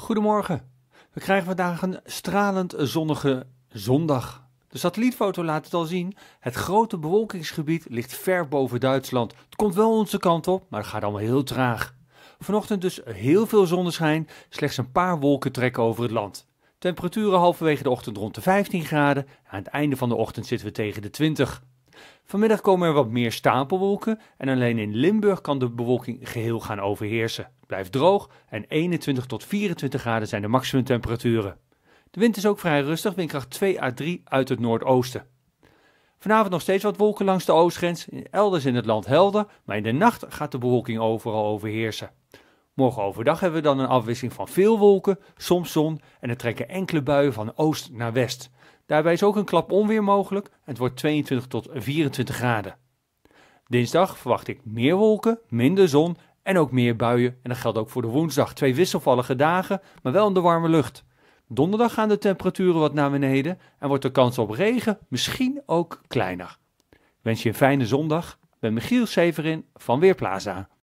Goedemorgen. We krijgen vandaag een stralend zonnige zondag. De satellietfoto laat het al zien. Het grote bewolkingsgebied ligt ver boven Duitsland. Het komt wel onze kant op, maar het gaat allemaal heel traag. Vanochtend dus heel veel zonneschijn, slechts een paar wolken trekken over het land. Temperaturen halverwege de ochtend rond de 15 graden. Aan het einde van de ochtend zitten we tegen de 20. Vanmiddag komen er wat meer stapelwolken en alleen in Limburg kan de bewolking geheel gaan overheersen. Het blijft droog en 21 tot 24 graden zijn de maximumtemperaturen. De wind is ook vrij rustig, windkracht 2 à 3 uit het noordoosten. Vanavond nog steeds wat wolken langs de oostgrens, elders in het land helder, maar in de nacht gaat de bewolking overal overheersen. Morgen overdag hebben we dan een afwisseling van veel wolken, soms zon en er trekken enkele buien van oost naar west. Daarbij is ook een klap onweer mogelijk en het wordt 22 tot 24 graden. Dinsdag verwacht ik meer wolken, minder zon en ook meer buien. En dat geldt ook voor de woensdag. Twee wisselvallige dagen, maar wel in de warme lucht. Donderdag gaan de temperaturen wat naar beneden en wordt de kans op regen misschien ook kleiner. wens je een fijne zondag. Ik ben Michiel Severin van Weerplaza.